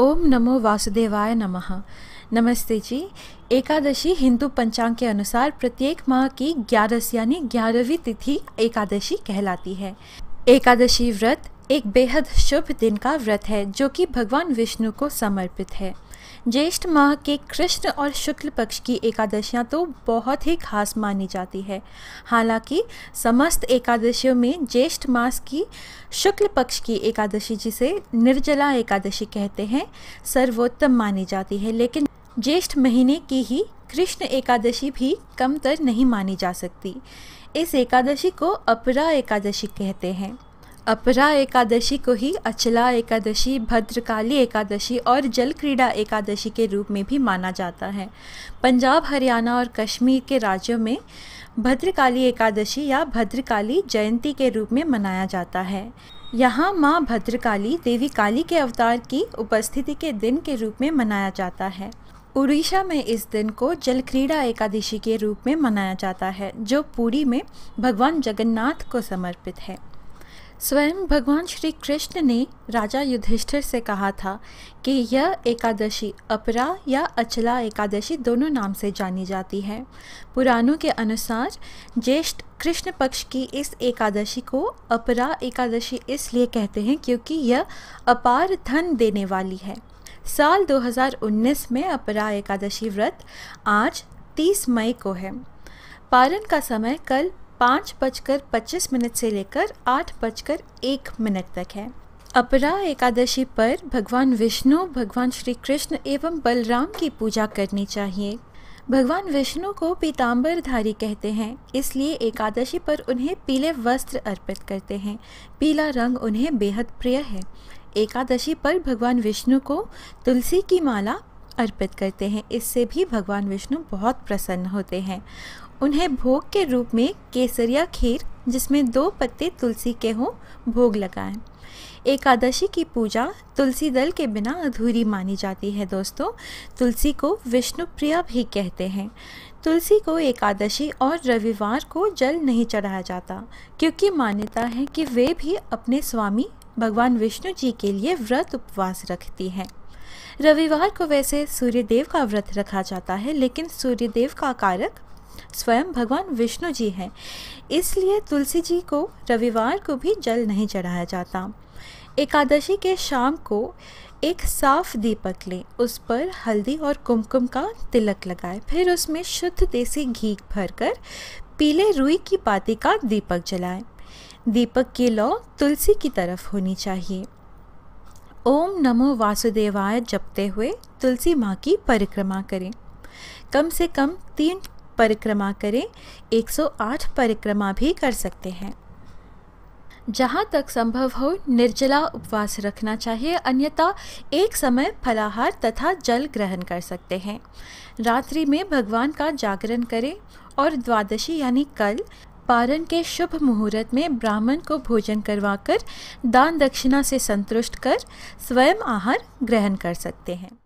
ओम नमो वासुदेवाय नमः नमस्ते जी एकादशी हिंदू पंचांग के अनुसार प्रत्येक माह की ग्यारस यानी ग्यारहवीं तिथि एकादशी कहलाती है एकादशी व्रत एक बेहद शुभ दिन का व्रत है जो कि भगवान विष्णु को समर्पित है ज्येष्ठ माह के कृष्ण और शुक्ल पक्ष की एकादशियाँ तो बहुत ही खास मानी जाती है हालांकि समस्त एकादशियों में ज्येष्ठ मास की शुक्ल पक्ष की एकादशी जिसे निर्जला एकादशी कहते हैं सर्वोत्तम मानी जाती है लेकिन ज्येष्ठ महीने की ही कृष्ण एकादशी भी कमतर नहीं मानी जा सकती इस एकादशी को अपरा एकादशी कहते हैं अपरा एकादशी को ही अचला एकादशी भद्रकाली एकादशी और जल क्रीड़ा एकादशी के रूप में भी माना जाता है पंजाब हरियाणा और कश्मीर के राज्यों में भद्रकाली एकादशी या भद्रकाली जयंती के रूप में मनाया जाता है यहाँ माँ भद्रकाली देवी काली के अवतार की उपस्थिति के दिन के रूप में मनाया जाता है उड़ीसा में इस दिन को जल क्रीड़ा एकादशी के रूप में मनाया जाता है जो पुरी में भगवान जगन्नाथ को समर्पित है स्वयं भगवान श्री कृष्ण ने राजा युधिष्ठिर से कहा था कि यह एकादशी अपरा या अचला एकादशी दोनों नाम से जानी जाती है पुराणों के अनुसार ज्येष्ठ कृष्ण पक्ष की इस एकादशी को अपरा एकादशी इसलिए कहते हैं क्योंकि यह अपार धन देने वाली है साल 2019 में अपरा एकादशी व्रत आज 30 मई को है पारण का समय कल पाँच बजकर पच्चीस मिनट से लेकर आठ बजकर एक मिनट तक है अपरा एकादशी पर भगवान विष्णु भगवान श्री कृष्ण एवं बलराम की पूजा करनी चाहिए भगवान विष्णु को पीताम्बरधारी कहते हैं इसलिए एकादशी पर उन्हें पीले वस्त्र अर्पित करते हैं पीला रंग उन्हें बेहद प्रिय है एकादशी पर भगवान विष्णु को तुलसी की माला अर्पित करते हैं इससे भी भगवान विष्णु बहुत प्रसन्न होते हैं उन्हें भोग के रूप में केसरिया खीर जिसमें दो पत्ते तुलसी के हों भोग लगाएं एकादशी की पूजा तुलसी दल के बिना अधूरी मानी जाती है दोस्तों तुलसी को विष्णु प्रिया भी कहते हैं तुलसी को एकादशी और रविवार को जल नहीं चढ़ाया जाता क्योंकि मान्यता है कि वे भी अपने स्वामी भगवान विष्णु जी के लिए व्रत उपवास रखती हैं रविवार को वैसे सूर्यदेव का व्रत रखा जाता है लेकिन सूर्यदेव का कारक स्वयं भगवान विष्णु जी हैं इसलिए तुलसी जी को रविवार को भी जल नहीं चढ़ाया जाता एकादशी के शाम को एक साफ दीपक लें उस पर हल्दी और कुमकुम का तिलक लगाएं फिर उसमें शुद्ध देसी घी भरकर पीले रुई की पाती का दीपक जलाएं दीपक की लौ तुलसी की तरफ होनी चाहिए ओम नमो वासुदेवाय जपते हुए तुलसी माँ की परिक्रमा करें कम से कम तीन परिक्रमा करें 108 परिक्रमा भी कर सकते हैं जहाँ तक संभव हो निर्जला उपवास रखना चाहिए अन्यथा एक समय फलाहार तथा जल ग्रहण कर सकते हैं रात्रि में भगवान का जागरण करें और द्वादशी यानी कल पारण के शुभ मुहूर्त में ब्राह्मण को भोजन करवाकर दान दक्षिणा से संतुष्ट कर स्वयं आहार ग्रहण कर सकते हैं